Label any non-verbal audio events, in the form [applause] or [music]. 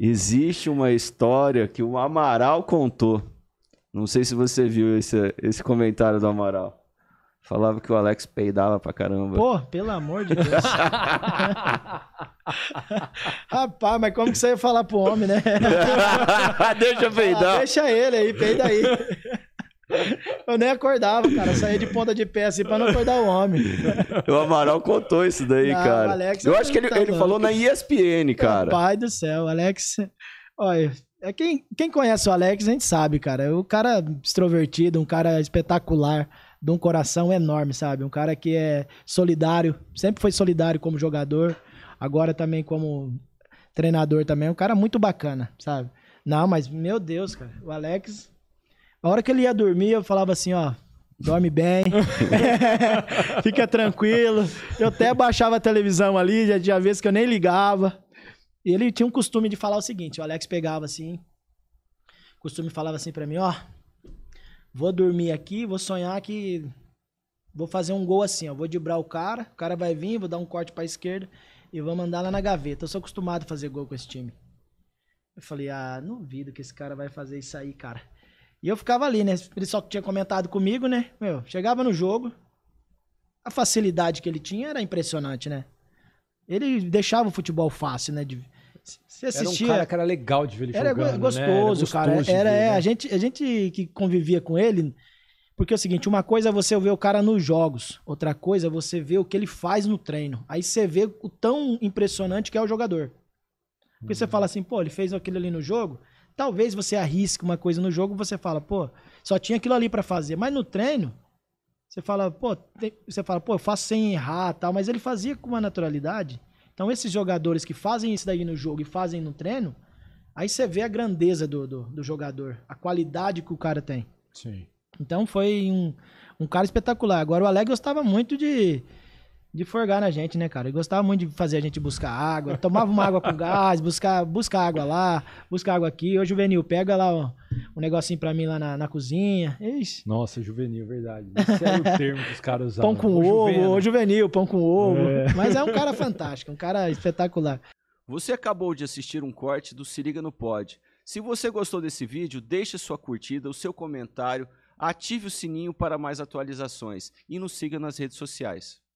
Existe uma história que o Amaral contou. Não sei se você viu esse, esse comentário do Amaral. Falava que o Alex peidava pra caramba. Pô, pelo amor de Deus. [laughs] Rapaz, mas como que você ia falar pro homem, né? [laughs] deixa peidar. Ah, deixa ele aí, peida aí. Eu nem acordava, cara. Eu saía de ponta de pé assim pra não acordar o homem. O Amaral contou isso daí, não, cara. Alex, eu é acho que ele, tá ele falou na ESPN, cara. Pai do céu, Alex. Olha, é quem, quem conhece o Alex, a gente sabe, cara. O é cara extrovertido, um cara espetacular, de um coração enorme, sabe? Um cara que é solidário, sempre foi solidário como jogador, agora também como treinador também. É um cara muito bacana, sabe? Não, mas meu Deus, cara, o Alex a hora que ele ia dormir, eu falava assim, ó, dorme bem, [laughs] [laughs] fica tranquilo. Eu até baixava a televisão ali, já tinha vezes que eu nem ligava. E ele tinha um costume de falar o seguinte, o Alex pegava assim, costume falava assim para mim, ó, vou dormir aqui, vou sonhar que vou fazer um gol assim, ó, vou dibrar o cara, o cara vai vir, vou dar um corte para esquerda e vou mandar lá na gaveta. Eu sou acostumado a fazer gol com esse time. Eu falei, ah, não duvido que esse cara vai fazer isso aí, cara. E eu ficava ali, né? Ele só tinha comentado comigo, né? Meu, chegava no jogo. A facilidade que ele tinha era impressionante, né? Ele deixava o futebol fácil, né? De, você assistia. Era um cara que era legal de ver ele era jogando, gostoso, né? Era gostoso, cara. Era, ver, é, né? a, gente, a gente que convivia com ele. Porque é o seguinte, uma coisa é você ver o cara nos jogos, outra coisa é você ver o que ele faz no treino. Aí você vê o tão impressionante que é o jogador. Porque você uhum. fala assim, pô, ele fez aquilo ali no jogo, Talvez você arrisque uma coisa no jogo, você fala, pô, só tinha aquilo ali para fazer. Mas no treino, você fala, pô, tem... você fala, pô, eu faço sem errar, tal, mas ele fazia com uma naturalidade. Então esses jogadores que fazem isso daí no jogo e fazem no treino, aí você vê a grandeza do, do, do jogador, a qualidade que o cara tem. Sim. Então foi um, um cara espetacular. Agora o Alegre gostava muito de de forgar na gente, né, cara? Ele gostava muito de fazer a gente buscar água. Tomava uma água com [laughs] gás, buscar, buscar água lá, buscar água aqui. o Juvenil, pega lá ó, um negocinho pra mim lá na, na cozinha. Ixi. Nossa, Juvenil, verdade. Esse era é o termo que os caras usavam. Pão com o ovo, juvenil. Juvenil, pão com ovo. É. Mas é um cara fantástico, um cara espetacular. Você acabou de assistir um corte do Se Liga no Pod. Se você gostou desse vídeo, deixe sua curtida, o seu comentário, ative o sininho para mais atualizações e nos siga nas redes sociais.